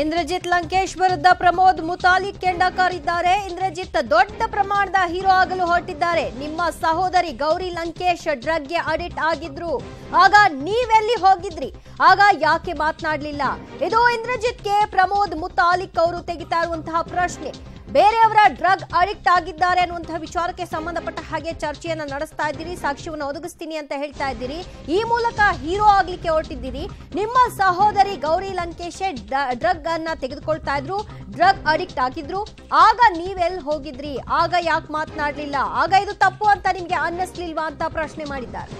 ಇಂದ್ರಜಿತ್ ಲಂಕೇಶ್ ವಿರುದ್ಧ ಪ್ರಮೋದ್ ಮುತಾಲಿಕ್ ಕೆಂಡಕಾರಿದ್ದಾರೆ ಇಂದ್ರಜಿತ್ ದೊಡ್ಡ ಪ್ರಮಾಣದ ಹೀರೋ ಆಗಲು ಹೊರಟಿದ್ದಾರೆ ನಿಮ್ಮ ಸಹೋದರಿ ಗೌರಿ ಲಂಕೇಶ್ ಡ್ರಗ್ಗೆ ಅಡಿಟ್ ಆಗಿದ್ರು ಆಗ ನೀವೆಲ್ಲಿ ಹೋಗಿದ್ರಿ ಆಗ ಯಾಕೆ ಮಾತನಾಡಲಿಲ್ಲ ಇದು ಗೆ ಪ್ರಮೋದ್ ಮುತಾಲಿಕ್ ಅವರು ತೆಗಿತಾ ಇರುವಂತಹ ಪ್ರಶ್ನೆ ಬೇರೆಯವರ ಡ್ರಗ್ ಅಡಿಕ್ಟ್ ಆಗಿದ್ದಾರೆ ಅನ್ನುವಂತಹ ವಿಚಾರಕ್ಕೆ ಸಂಬಂಧಪಟ್ಟ ಹಾಗೆ ಚರ್ಚೆಯನ್ನ ನಡೆಸ್ತಾ ಇದ್ದೀರಿ ಸಾಕ್ಷ್ಯವನ್ನು ಒದಗಿಸ್ತೀನಿ ಅಂತ ಹೇಳ್ತಾ ಇದ್ದೀರಿ ಈ ಮೂಲಕ ಹೀರೋ ಆಗ್ಲಿಕ್ಕೆ ಹೊರಟಿದ್ದೀರಿ ನಿಮ್ಮ ಸಹೋದರಿ ಗೌರಿ ಲಂಕೇಶ್ ಡ್ರಗ್ ಅನ್ನ ತೆಗೆದುಕೊಳ್ತಾ ಇದ್ರು ಡ್ರಗ್ ಅಡಿಕ್ಟ್ ಆಗಿದ್ರು ಆಗ ನೀವೆಲ್ ಹೋಗಿದ್ರಿ ಆಗ ಯಾಕೆ ಮಾತನಾಡ್ಲಿಲ್ಲ ಆಗ ಇದು ತಪ್ಪು ಅಂತ ನಿಮ್ಗೆ ಅನ್ನಿಸ್ಲಿಲ್ವಾ ಅಂತ ಪ್ರಶ್ನೆ ಮಾಡಿದ್ದಾರೆ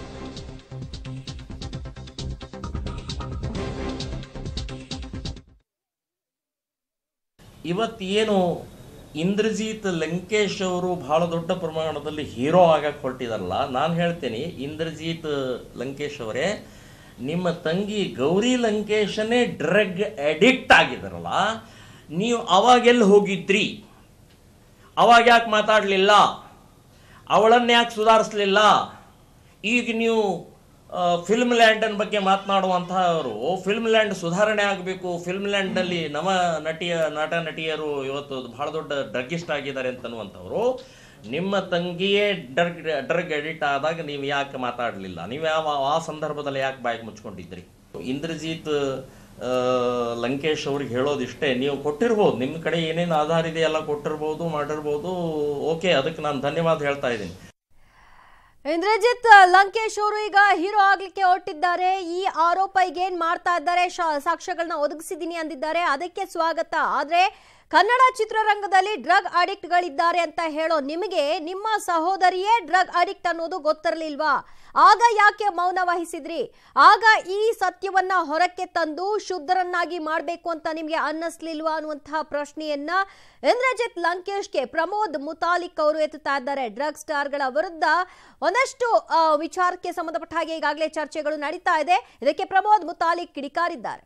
ಏನು ಇಂದ್ರಜಿತ್ ಲಂಕೇಶ್ ಅವರು ಬಹಳ ದೊಡ್ಡ ಪ್ರಮಾಣದಲ್ಲಿ ಹೀರೋ ಆಗಕ್ಕೆ ಹೊರಟಿದಾರಲ್ಲ ನಾನು ಹೇಳ್ತೇನೆ ಇಂದ್ರಜಿತ್ ಲಂಕೇಶ್ ಅವರೇ ನಿಮ್ಮ ತಂಗಿ ಗೌರಿ ಲಂಕೇಶನೇ ಡ್ರಗ್ ಅಡಿಕ್ಟ್ ಆಗಿದಾರಲ್ಲ ನೀವು ಅವಾಗೆಲ್ಲಿ ಹೋಗಿದ್ರಿ ಅವಾಗ ಯಾಕೆ ಮಾತಾಡಲಿಲ್ಲ ಅವಳನ್ನು ಯಾಕೆ ಸುಧಾರಿಸಲಿಲ್ಲ ಈಗ ನೀವು ಫಿಲ್ಮ್ ಲ್ಯಾಂಡನ್ ಬಗ್ಗೆ ಅವರು ಫಿಲ್ಮ್ ಲ್ಯಾಂಡ್ ಸುಧಾರಣೆ ಆಗಬೇಕು ಫಿಲ್ಮ್ ಲ್ಯಾಂಡಲ್ಲಿ ನವ ನಟಿಯ ನಟ ನಟಿಯರು ಇವತ್ತು ಬಹಳ ದೊಡ್ಡ ಡ್ರಗ್ಗಿಸ್ಟ್ ಆಗಿದ್ದಾರೆ ಅಂತನ್ನುವಂಥವ್ರು ನಿಮ್ಮ ತಂಗಿಯೇ ಡ್ರಗ್ ಡ್ರಗ್ ಎಡಿಟ್ ಆದಾಗ ನೀವು ಯಾಕೆ ಮಾತಾಡಲಿಲ್ಲ ನೀವು ಯಾವ ಆ ಸಂದರ್ಭದಲ್ಲಿ ಯಾಕೆ ಬಾಯಿಗೆ ಮುಚ್ಕೊಂಡಿದ್ರಿ ಇಂದ್ರಜಿತ್ ಲಂಕೇಶ್ ಅವ್ರಿಗೆ ಹೇಳೋದಿಷ್ಟೇ ನೀವು ಕೊಟ್ಟಿರ್ಬೋದು ನಿಮ್ಮ ಕಡೆ ಏನೇನು ಆಧಾರ ಇದೆ ಎಲ್ಲ ಕೊಟ್ಟಿರ್ಬೋದು ಮಾಡಿರ್ಬೋದು ಓಕೆ ಅದಕ್ಕೆ ನಾನು ಧನ್ಯವಾದ ಹೇಳ್ತಾ ಇದ್ದೀನಿ ಇಂದ್ರಜಿತ್ ಲಂಕೇಶ್ ಅವರು ಈಗ ಹೀರೋ ಆಗ್ಲಿಕ್ಕೆ ಹೊರಟಿದ್ದಾರೆ ಈ ಆರೋಪ ಏನ್ ಮಾಡ್ತಾ ಇದ್ದಾರೆ ಸಾಕ್ಷ್ಯಗಳನ್ನ ಒದಗಿಸಿದ್ದೀನಿ ಅಂದಿದ್ದಾರೆ ಅದಕ್ಕೆ ಸ್ವಾಗತ ಆದ್ರೆ ಕನ್ನಡ ಚಿತ್ರರಂಗದಲ್ಲಿ ಡ್ರಗ್ ಅಡಿಕ್ಟ್ಗಳಿದ್ದಾರೆ ಅಂತ ಹೇಳೋ ನಿಮಗೆ ನಿಮ್ಮ ಸಹೋದರಿಯೇ ಡ್ರಗ್ ಅಡಿಕ್ಟ್ ಅನ್ನೋದು ಗೊತ್ತಿರಲಿಲ್ವಾ ಆಗ ಯಾಕೆ ಮೌನ ವಹಿಸಿದ್ರಿ ಆಗ ಈ ಸತ್ಯವನ್ನ ಹೊರಕ್ಕೆ ತಂದು ಶುದ್ಧರನ್ನಾಗಿ ಮಾಡಬೇಕು ಅಂತ ನಿಮಗೆ ಅನ್ನಿಸ್ಲಿಲ್ವಾ ಅನ್ನುವಂತಹ ಪ್ರಶ್ನೆಯನ್ನ ಇಂದ್ರಜಿತ್ ಲಂಕೇಶ್ಗೆ ಪ್ರಮೋದ್ ಮುತಾಲಿಕ್ ಅವರು ಎತ್ತುತ್ತಾ ಇದ್ದಾರೆ ಡ್ರಗ್ ಸ್ಟಾರ್ಗಳ ವಿರುದ್ಧ ಒಂದಷ್ಟು ವಿಚಾರಕ್ಕೆ ಸಂಬಂಧಪಟ್ಟ ಹಾಗೆ ಈಗಾಗಲೇ ಚರ್ಚೆಗಳು ನಡೀತಾ ಇದೆ ಇದಕ್ಕೆ ಪ್ರಮೋದ್ ಮುತಾಲಿಕ್ ಕಿಡಿಕಾರಿದ್ದಾರೆ